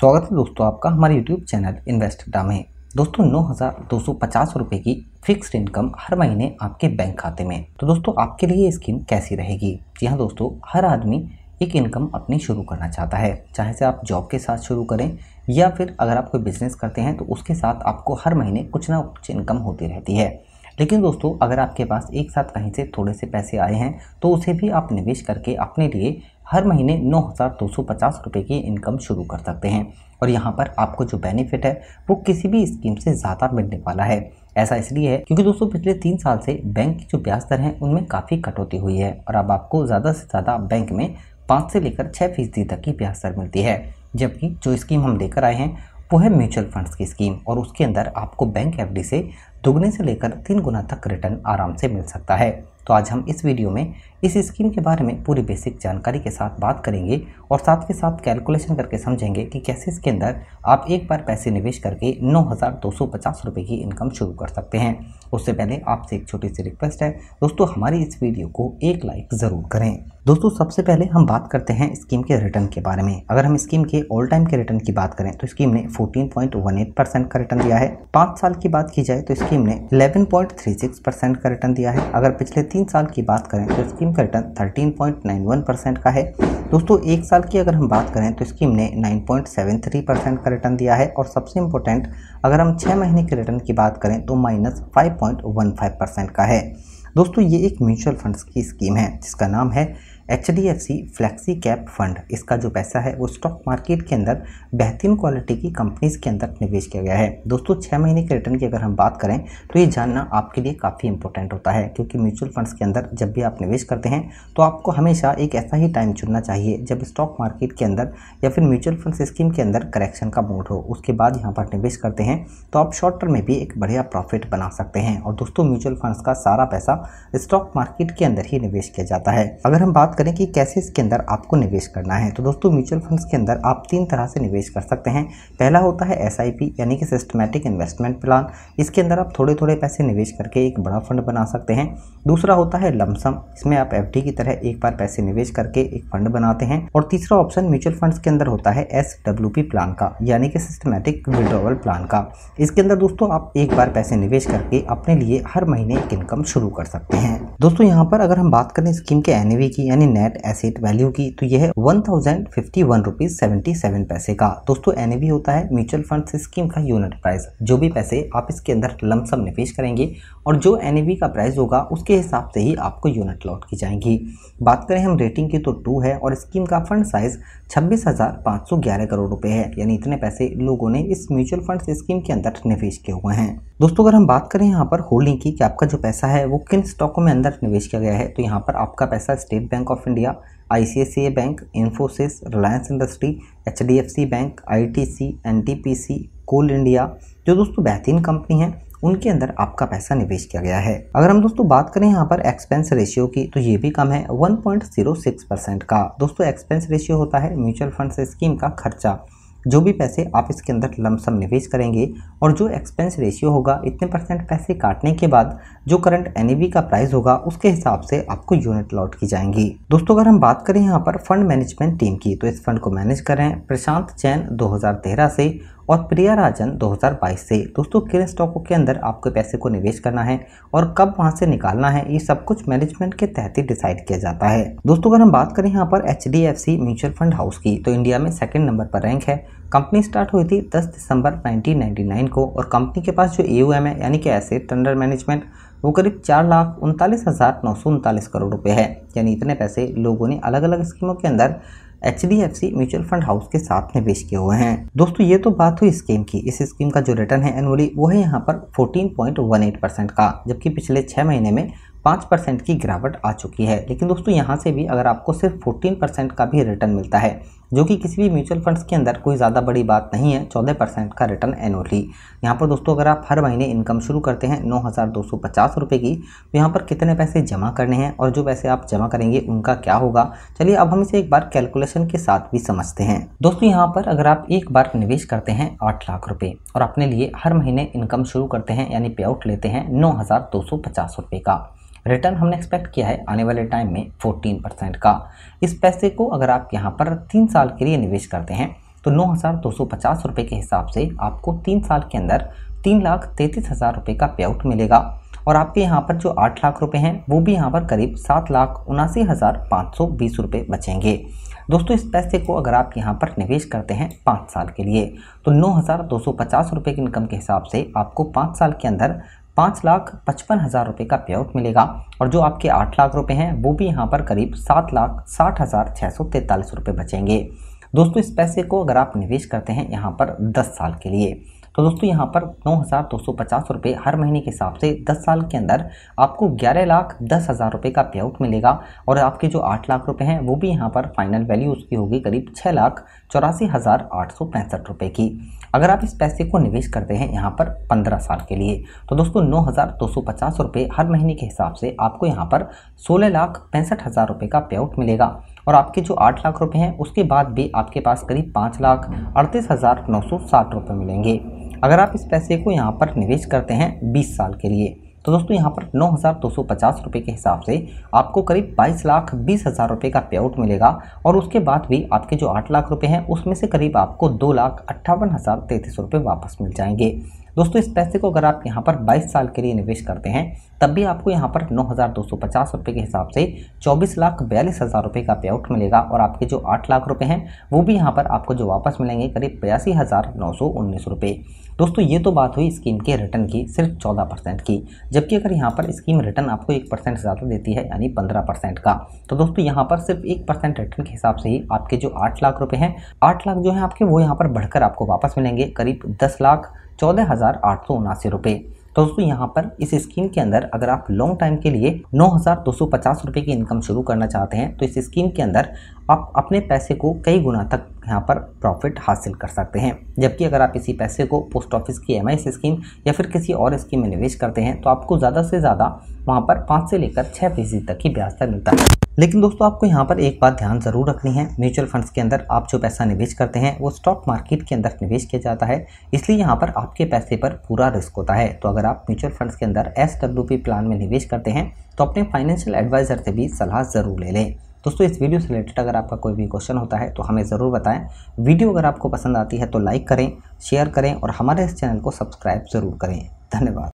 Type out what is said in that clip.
स्वागत है दोस्तों आपका हमारे यूट्यूब चैनल इन्वेस्ट में दोस्तों नौ हज़ार दो सौ पचास रुपये की फिक्स्ड इनकम हर महीने आपके बैंक खाते में तो दोस्तों आपके लिए ये स्कीम कैसी रहेगी जी हाँ दोस्तों हर आदमी एक इनकम अपनी शुरू करना चाहता है चाहे से आप जॉब के साथ शुरू करें या फिर अगर आप कोई बिजनेस करते हैं तो उसके साथ आपको हर महीने कुछ ना कुछ इनकम होती रहती है लेकिन दोस्तों अगर आपके पास एक साथ कहीं से थोड़े से पैसे आए हैं तो उसे भी आप निवेश करके अपने लिए हर महीने नौ हज़ार दो सौ पचास रुपये की इनकम शुरू कर सकते हैं और यहाँ पर आपको जो बेनिफिट है वो किसी भी स्कीम से ज़्यादा मिलने वाला है ऐसा इसलिए है क्योंकि दोस्तों पिछले तीन साल से बैंक की जो ब्याज दर है उनमें काफ़ी कटौती हुई है और अब आपको ज़्यादा से ज़्यादा बैंक में पाँच से लेकर छः फीसदी तक की ब्याज दर मिलती है जबकि जो स्कीम हम लेकर आए हैं वो है म्यूचुअल फंड्स की स्कीम और उसके अंदर आपको बैंक एफडी से दोगुने से लेकर तीन गुना तक रिटर्न आराम से मिल सकता है तो आज हम इस वीडियो में इस स्कीम के बारे में पूरी बेसिक जानकारी के साथ बात करेंगे और साथ के साथ कैलकुलेशन करके समझेंगे कि कैसे इसके अंदर आप एक बार पैसे निवेश करके नौ रुपए की इनकम शुरू कर सकते हैं उससे पहले आपसे एक छोटी सी रिक्वेस्ट है दोस्तों हमारी इस वीडियो को एक लाइक ज़रूर करें दोस्तों सबसे पहले हम बात करते हैं स्कीम के रिटर्न के बारे में अगर हम स्कीम के ऑल टाइम के रिटर्न की बात करें तो स्कीम ने 14.18 परसेंट का रिटर्न दिया है पाँच साल की बात की जाए तो स्कीम ने 11.36 परसेंट का रिटर्न दिया है अगर पिछले तीन साल की बात करें तो स्कीम का return thirteen point nine one percent का है दोस्तों एक साल की अगर हम बात करें तो स्कीम ने nine point seven three percent का रिटर्न दिया है और सबसे इम्पोर्टेंट अगर हम छः महीने के रिटर्न की बात करें तो minus five point one five percent का है दोस्तों ये एक म्यूचुअल फंड्स की स्कीम है जिसका नाम है H D F C flexi cap fund इसका जो पैसा है वो स्टॉक मार्केट के अंदर बेहतरीन क्वालिटी की कंपनीज के अंदर निवेश किया गया है दोस्तों छः महीने के रिटर्न की अगर हम बात करें तो ये जानना आपके लिए काफ़ी इंपॉर्टेंट होता है क्योंकि म्यूचुअल फंड्स के अंदर जब भी आप निवेश करते हैं तो आपको हमेशा एक ऐसा ही टाइम चुनना चाहिए जब स्टॉक मार्केट के अंदर या फिर म्यूचुअल फंड स्कीम के अंदर करेक्शन का मोड हो उसके बाद यहाँ पर निवेश करते हैं तो आप शॉर्ट टर्म में भी एक बढ़िया प्रॉफिट बना सकते हैं और दोस्तों म्यूचुअल फंड्स का सारा पैसा स्टॉक मार्केट के अंदर ही निवेश किया जाता है अगर हम बात करें कि कैसे इसके अंदर आपको निवेश करना है तो दोस्तों म्यूचुअल फंड्स के अंदर आप तीन तरह से निवेश कर सकते हैं पहला होता है एस यानी कि सिस्टमेटिक इन्वेस्टमेंट प्लान इसके अंदर आप थोड़े थोड़े पैसे निवेश करके एक बड़ा फंड बना सकते हैं दूसरा होता है लमसम इसमें आप एफ की तरह एक बार पैसे निवेश करके एक फंड बनाते हैं और तीसरा ऑप्शन म्यूचुअल फंड्स के अंदर होता है एस प्लान का यानी कि सिस्टमेटिक विड्रोवल प्लान का इसके अंदर दोस्तों आप एक बार पैसे निवेश करके अपने लिए हर महीने एक इनकम शुरू कर सकते हैं दोस्तों यहाँ पर अगर हम बात करें स्कीम के एन e की यानी यानी नेट एसेट वैल्यू की तो यह है वन थाउजेंड पैसे का दोस्तों एन होता है म्यूचुअल फंड स्कीम का यूनिट प्राइस जो भी पैसे आप इसके अंदर लमसम निवेश करेंगे और जो एनएवी का प्राइस होगा उसके हिसाब से ही आपको यूनिट लौट की जाएंगी बात करें हम रेटिंग की तो टू है और स्कीम का फंड साइज छब्बीस हजार पाँच सौ ग्यारह करोड़ रुपए है यानी इतने पैसे लोगों ने इस म्यूचुअल फंड स्कीम के अंदर निवेश किए हुए हैं दोस्तों अगर हम बात करें यहाँ पर होल्डिंग की कि आपका जो पैसा है वो किन स्टॉकों में अंदर निवेश किया गया है तो यहाँ पर आपका पैसा State Bank of India I bank Infosys Reliance industry H bank I C Coal India जो दोस्तों बेहतरीन कंपनी है उनके अंदर आपका पैसा निवेश किया गया है अगर हम दोस्तों बात करें यहाँ पर एक्सपेंस रेशियो की तो ये भी कम है 1.06 परसेंट का दोस्तों एक्सपेंस रेशियो होता है म्यूचुअल फंड स्कीम का खर्चा जो भी पैसे आप इसके अंदर लमसम निवेश करेंगे और जो एक्सपेंस रेशियो होगा इतने परसेंट पैसे काटने के बाद जो करंट एन का प्राइस होगा उसके हिसाब से आपको यूनिट लॉट की जाएंगी दोस्तों अगर हम बात करें यहाँ पर फंड मैनेजमेंट टीम की तो इस फंड को मैनेज कर रहे हैं प्रशांत जैन 2013 से और प्रिया राजन 2022 से दोस्तों किन स्टॉकों के अंदर आपको पैसे को निवेश करना है और कब वहां से निकालना है ये सब कुछ मैनेजमेंट के तहत ही डिसाइड किया जाता है दोस्तों अगर हम बात करें यहाँ पर एच म्यूचुअल फंड हाउस की तो इंडिया में सेकेंड नंबर पर रैंक है कंपनी स्टार्ट हुई थी 10 दिसंबर 1999 को और कंपनी के पास जो ए है यानी कि ऐसे टंडर मैनेजमेंट वो करीब चार लाख उनतालीस हज़ार नौ सौ उनतालीस करोड़ रुपए है यानी इतने पैसे लोगों ने अलग अलग स्कीमों के अंदर एच म्यूचुअल फंड हाउस के साथ में पेश किए हुए हैं दोस्तों ये तो बात हुई स्कीम की इस स्कीम का जो रिटर्न है एनुअली वो है यहाँ पर 14.18 परसेंट का जबकि पिछले छह महीने में पाँच परसेंट की गिरावट आ चुकी है लेकिन दोस्तों यहाँ से भी अगर आपको सिर्फ फोर्टीन परसेंट का भी रिटर्न मिलता है जो कि किसी भी म्यूचुअल फंड्स के अंदर कोई ज़्यादा बड़ी बात नहीं है चौदह परसेंट का रिटर्न एनुअली यहाँ पर दोस्तों अगर आप हर महीने इनकम शुरू करते हैं नौ हज़ार दो सौ पचास रुपये की तो यहाँ पर कितने पैसे जमा करने हैं और जो पैसे आप जमा करेंगे उनका क्या होगा चलिए अब हम इसे एक बार कैलकुलेशन के साथ भी समझते हैं दोस्तों यहाँ पर अगर आप एक बार निवेश करते हैं आठ लाख रुपये और अपने लिए हर महीने इनकम शुरू करते हैं यानी पे आउट लेते हैं नौ हज़ार दो सौ पचास रुपये का रिटर्न हमने एक्सपेक्ट किया है आने वाले टाइम में 14 परसेंट का इस पैसे को अगर आप यहाँ पर तीन साल के लिए निवेश करते हैं तो नौ हज़ार दो सौ पचास रुपये के हिसाब से आपको तीन साल के अंदर तीन लाख तैंतीस हज़ार रुपये का पे आउट मिलेगा और आपके यहाँ पर जो आठ लाख रुपए हैं वो भी यहाँ पर करीब सात लाख उनासी हज़ार पाँच सौ बीस रुपये बचेंगे दोस्तों इस पैसे को अगर आप यहाँ पर निवेश करते हैं पाँच साल के लिए तो नौ हज़ार दो सौ पचास रुपये की इनकम के हिसाब से आपको पाँच साल के अंदर पाँच लाख पचपन हज़ार रुपये का पे आउट मिलेगा और जो आपके आठ लाख रुपए हैं वो भी यहाँ पर करीब सात लाख साठ हज़ार छः सौ तैंतालीस रुपये बचेंगे दोस्तों इस पैसे को अगर आप निवेश करते हैं यहाँ पर दस साल के लिए तो दोस्तों यहाँ पर नौ हज़ार दो सौ पचास रुपये हर महीने के हिसाब से दस साल के अंदर आपको ग्यारह लाख दस हज़ार रुपये का पे आउट मिलेगा और आपके जो आठ लाख रुपये हैं वो भी यहाँ पर फाइनल वैल्यू उसकी होगी करीब छः लाख चौरासी हज़ार आठ सौ पैंसठ रुपये की अगर आप इस पैसे को निवेश करते हैं यहाँ पर पंद्रह साल के लिए तो दोस्तों नौ हज़ार दो सौ पचास रुपये हर महीने के हिसाब से आपको यहाँ पर सोलह लाख पैंसठ हज़ार रुपये का पे आउट मिलेगा और आपके जो आठ लाख रुपये हैं उसके बाद भी आपके पास करीब पाँच लाख अड़तीस हज़ार नौ सौ साठ रुपये मिलेंगे अगर आप इस पैसे को यहाँ पर निवेश करते हैं बीस साल के लिए तो दोस्तों यहाँ पर नौ हज़ार दो सौ पचास रुपये के हिसाब से आपको करीब बाईस लाख बीस हज़ार रुपये का पे आउट मिलेगा और उसके बाद भी आपके जो आठ लाख रुपये हैं उसमें से करीब आपको दो लाख अट्ठावन हज़ार तैंतीस रुपये वापस मिल जाएंगे दोस्तों इस पैसे को अगर आप यहाँ पर 22 साल के लिए निवेश करते हैं तब भी आपको यहाँ पर नौ हज़ार दो सौ पचास रुपये के हिसाब से चौबीस लाख बयालीस हज़ार रुपये का पेआउट मिलेगा और आपके जो आठ लाख रुपये हैं वो भी यहाँ पर आपको जो वापस मिलेंगे करीब बयासी हज़ार नौ सौ उन्नीस रुपये दोस्तों ये तो बात हुई स्कीम के रिटर्न की सिर्फ चौदह परसेंट की जबकि अगर यहाँ पर स्कीम रिटर्न आपको एक परसेंट ज़्यादा देती है यानी पंद्रह परसेंट का तो दोस्तों यहाँ पर सिर्फ एक परसेंट रिटर्न के हिसाब से ही आपके जो आठ लाख रुपये हैं आठ लाख जो है आपके वो यहाँ पर बढ़कर आपको वापस मिलेंगे करीब दस लाख चौदह हज़ार आठ सौ उनासी रुपये तो दोस्तों यहाँ पर इस स्कीम के अंदर अगर आप लॉन्ग टाइम के लिए नौ हज़ार दो सौ पचास रुपये की इनकम शुरू करना चाहते हैं तो इस स्कीम के अंदर आप अपने पैसे को कई गुना तक यहाँ पर प्रॉफिट हासिल कर सकते हैं जबकि अगर आप इसी पैसे को पोस्ट ऑफिस की एम स्कीम या फिर किसी और स्कीम में निवेश करते हैं तो आपको ज़्यादा से ज़्यादा वहाँ पर पाँच से लेकर छः फीसदी तक की ब्याज दर मिलता है लेकिन दोस्तों आपको यहाँ पर एक बात ध्यान जरूर रखनी है म्यूचुअल फंड्स के अंदर आप जो पैसा निवेश करते हैं वो स्टॉक मार्केट के अंदर निवेश किया जाता है इसलिए यहाँ पर आपके पैसे पर पूरा रिस्क होता है तो अगर आप म्यूचुअल फंड्स के अंदर एस प्लान में निवेश करते हैं तो अपने फाइनेंशियल एडवाइज़र से भी सलाह ज़रूर ले लें दोस्तों इस वीडियो से रिलेटेड अगर आपका कोई भी क्वेश्चन होता है तो हमें ज़रूर बताएं वीडियो अगर आपको पसंद आती है तो लाइक करें शेयर करें और हमारे इस चैनल को सब्सक्राइब ज़रूर करें धन्यवाद